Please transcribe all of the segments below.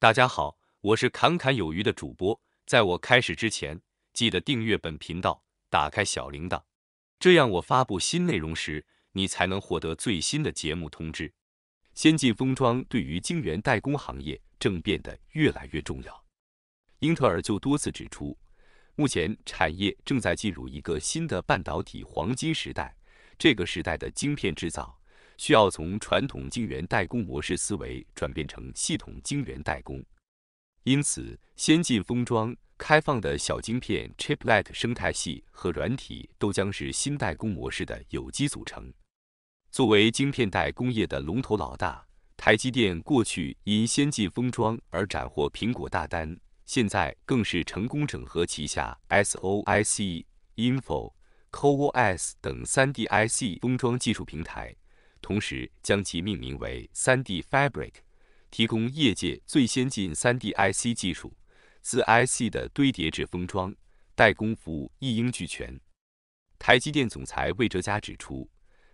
大家好，我是侃侃有余的主播。在我开始之前，记得订阅本频道，打开小铃铛，这样我发布新内容时，你才能获得最新的节目通知。先进封装对于晶圆代工行业正变得越来越重要。英特尔就多次指出，目前产业正在进入一个新的半导体黄金时代，这个时代的晶片制造。需要从传统晶圆代工模式思维转变成系统晶圆代工，因此，先进封装、开放的小晶片 chiplet 生态系和软体都将是新代工模式的有机组成。作为晶片代工业的龙头老大，台积电过去因先进封装而斩获苹果大单，现在更是成功整合旗下 SOI C、i n f o Coos 等 3D IC 封装技术平台。同时将其命名为三 D Fabric，提供业界最先进三 D IC 技术、自 IC 的堆叠式封装、代工服务一应俱全。台积电总裁魏哲嘉指出，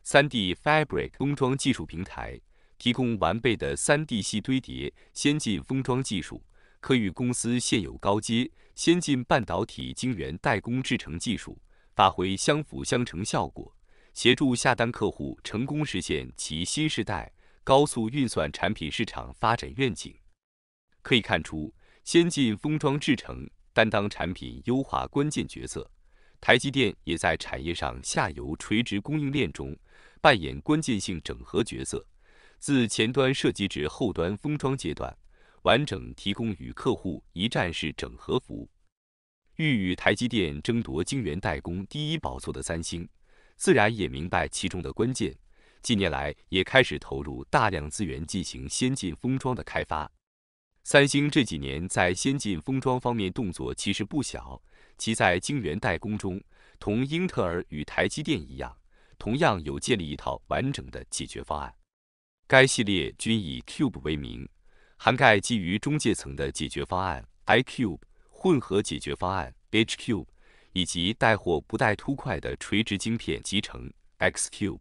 三 D Fabric 封装技术平台提供完备的三 D 系堆叠先进封装技术，可与公司现有高阶先进半导体晶圆代工制程技术发挥相辅相成效果。协助下单客户成功实现其新时代高速运算产品市场发展愿景。可以看出，先进封装制成担当产品优化关键角色。台积电也在产业上下游垂直供应链中扮演关键性整合角色，自前端设计至后端封装阶段，完整提供与客户一站式整合服务。欲与台积电争夺晶圆代工第一宝座的三星。自然也明白其中的关键，近年来也开始投入大量资源进行先进封装的开发。三星这几年在先进封装方面动作其实不小，其在晶圆代工中同英特尔与台积电一样，同样有建立一套完整的解决方案。该系列均以 Cube 为名，涵盖基于中介层的解决方案 iCube、混合解决方案 hCube。以及带货不带凸块的垂直晶片集成 X Cube，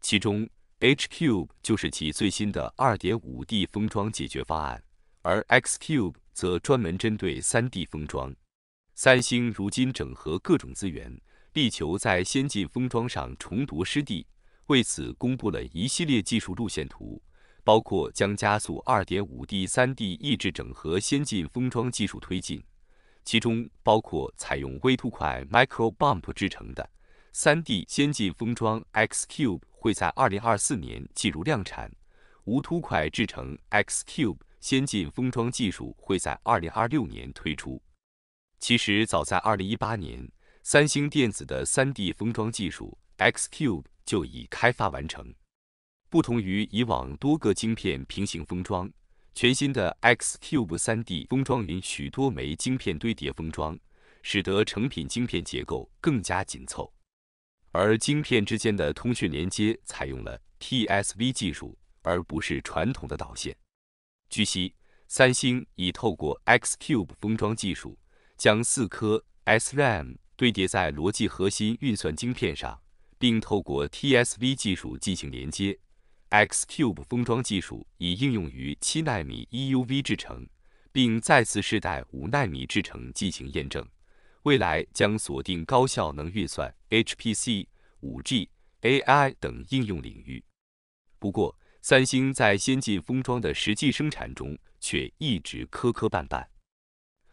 其中 H Cube 就是其最新的 2.5D 封装解决方案，而 X Cube 则专门针对 3D 封装。三星如今整合各种资源，力求在先进封装上重夺失地，为此公布了一系列技术路线图，包括将加速 2.5D、3D 抑制整合先进封装技术推进。其中包括采用微凸块 micro bump 制成的 3D 先进封装 X Cube 会在2024年进入量产，无凸块制成 X Cube 先进封装技术会在2026年推出。其实早在2018年，三星电子的 3D 封装技术 X Cube 就已开发完成。不同于以往多个晶片平行封装。全新的 X Cube 3D 封装云许多枚晶片堆叠封装，使得成品晶片结构更加紧凑，而晶片之间的通讯连接采用了 TSV 技术，而不是传统的导线。据悉，三星已透过 X Cube 封装技术，将四颗 s r a m 堆叠在逻辑核心运算晶片上，并透过 TSV 技术进行连接。X Cube 封装技术已应用于七纳米 EUV 制程，并再次试代五纳米制程进行验证，未来将锁定高效能运算、HPC、5G、AI 等应用领域。不过，三星在先进封装的实际生产中却一直磕磕绊绊。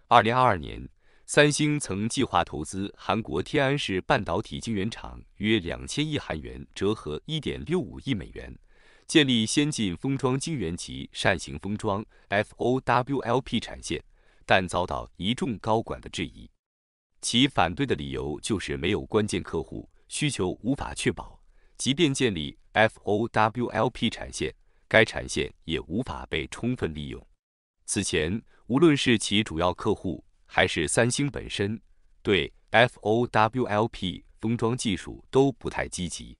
二零二二年，三星曾计划投资韩国天安市半导体晶圆厂约两千亿韩元，折合一点六五亿美元。建立先进封装晶圆级扇形封装 （FOWLP） 产线，但遭到一众高管的质疑。其反对的理由就是没有关键客户需求，无法确保，即便建立 FOWLP 产线，该产线也无法被充分利用。此前，无论是其主要客户还是三星本身，对 FOWLP 封装技术都不太积极。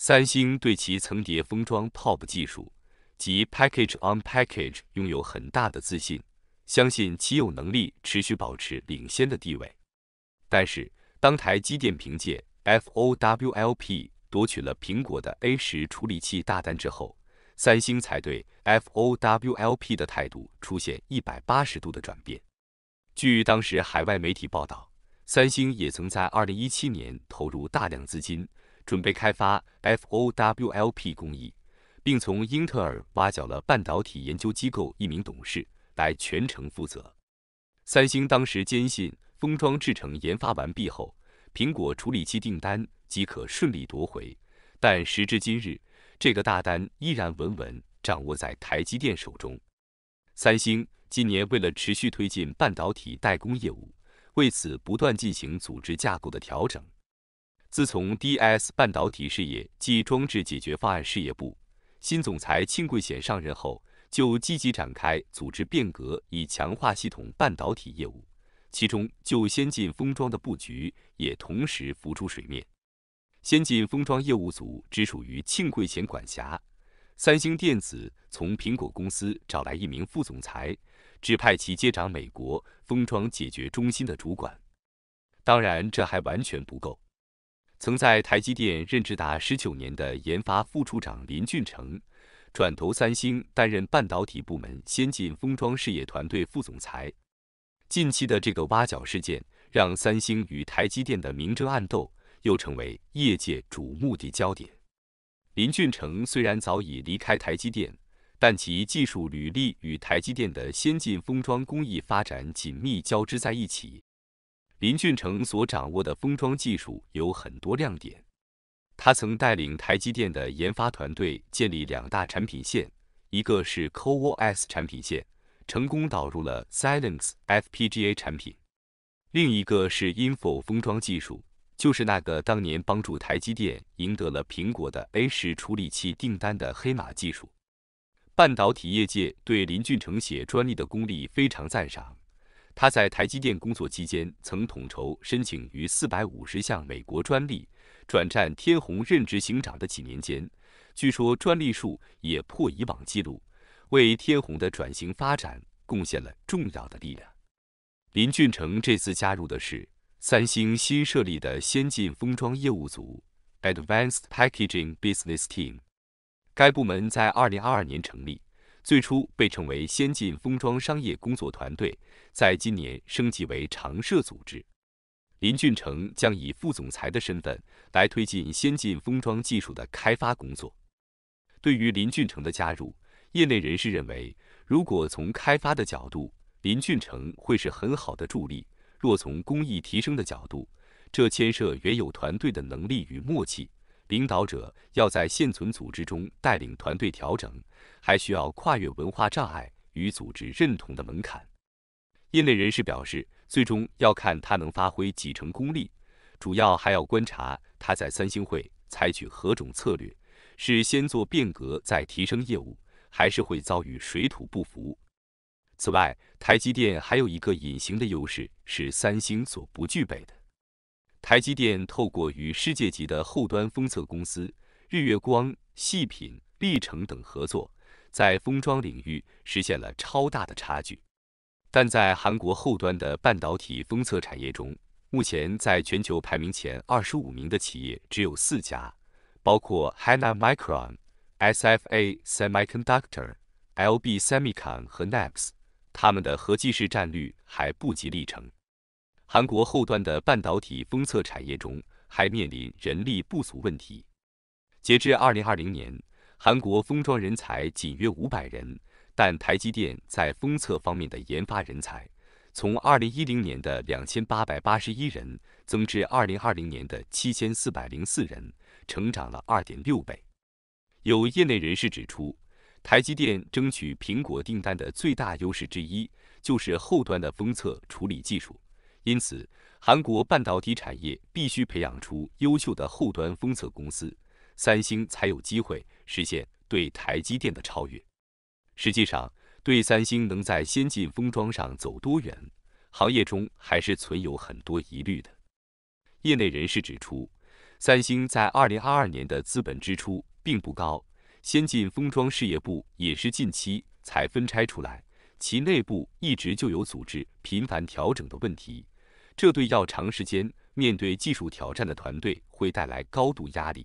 三星对其层叠封装 （Pop） 技术及 Package on Package 拥有很大的自信，相信其有能力持续保持领先的地位。但是，当台积电凭借 FOWLP 夺取了苹果的 A 十处理器大单之后，三星才对 FOWLP 的态度出现一百八十度的转变。据当时海外媒体报道，三星也曾在2017年投入大量资金。准备开发 FOWLP 工艺，并从英特尔挖角了半导体研究机构一名董事来全程负责。三星当时坚信封装制成研发完毕后，苹果处理器订单即可顺利夺回，但时至今日，这个大单依然稳稳掌握在台积电手中。三星今年为了持续推进半导体代工业务，为此不断进行组织架构的调整。自从 DS 半导体事业暨装置解决方案事业部新总裁庆贵贤上任后，就积极展开组织变革，以强化系统半导体业务。其中，就先进封装的布局也同时浮出水面。先进封装业务组只属于庆贵贤管辖。三星电子从苹果公司找来一名副总裁，指派其接掌美国封装解决中心的主管。当然，这还完全不够。曾在台积电任职达十九年的研发副处长林俊成，转投三星担任半导体部门先进封装事业团队副总裁。近期的这个挖角事件，让三星与台积电的明争暗斗又成为业界瞩目的焦点。林俊成虽然早已离开台积电，但其技术履历与台积电的先进封装工艺发展紧密交织在一起。林俊成所掌握的封装技术有很多亮点。他曾带领台积电的研发团队建立两大产品线，一个是 CoWoS 产品线，成功导入了 Silence FPGA 产品；另一个是 InFO 封装技术，就是那个当年帮助台积电赢得了苹果的 A 十处理器订单的黑马技术。半导体业界对林俊成写专利的功力非常赞赏。他在台积电工作期间，曾统筹申请逾四百五十项美国专利；转战天虹任职行长的几年间，据说专利数也破以往纪录，为天虹的转型发展贡献了重要的力量。林俊成这次加入的是三星新设立的先进封装业务组 （Advanced Packaging Business Team）。该部门在二零二二年成立，最初被称为先进封装商业工作团队。在今年升级为常设组织，林俊成将以副总裁的身份来推进先进封装技术的开发工作。对于林俊成的加入，业内人士认为，如果从开发的角度，林俊成会是很好的助力；若从工艺提升的角度，这牵涉原有团队的能力与默契。领导者要在现存组织中带领团队调整，还需要跨越文化障碍与组织认同的门槛。业内人士表示，最终要看它能发挥几成功力，主要还要观察它在三星会采取何种策略，是先做变革再提升业务，还是会遭遇水土不服。此外，台积电还有一个隐形的优势是三星所不具备的。台积电透过与世界级的后端封测公司日月光、细品、力程等合作，在封装领域实现了超大的差距。但在韩国后端的半导体封测产业中，目前在全球排名前二十五名的企业只有四家，包括 h a n a Micron、SFA Semiconductor、LB Semiconductor 和 n e s 他们的合计市占率还不及历程。韩国后端的半导体封测产业中还面临人力不足问题。截至2020年，韩国封装人才仅约五百人。但台积电在封测方面的研发人才，从2010年的2881人增至2020年的7404人，成长了2.6倍。有业内人士指出，台积电争取苹果订单的最大优势之一，就是后端的封测处理技术。因此，韩国半导体产业必须培养出优秀的后端封测公司，三星才有机会实现对台积电的超越。实际上，对三星能在先进封装上走多远，行业中还是存有很多疑虑的。业内人士指出，三星在二零二二年的资本支出并不高，先进封装事业部也是近期才分拆出来，其内部一直就有组织频繁调整的问题，这对要长时间面对技术挑战的团队会带来高度压力，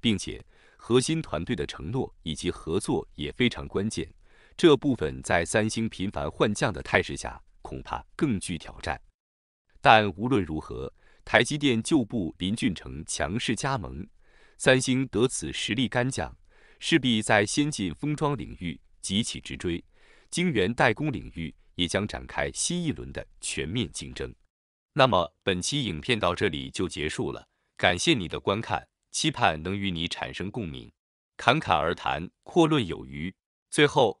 并且核心团队的承诺以及合作也非常关键。这部分在三星频繁换将的态势下，恐怕更具挑战。但无论如何，台积电旧部林俊成强势加盟，三星得此实力干将，势必在先进封装领域急起直追，晶圆代工领域也将展开新一轮的全面竞争。那么，本期影片到这里就结束了，感谢你的观看，期盼能与你产生共鸣。侃侃而谈，阔论有余。最后。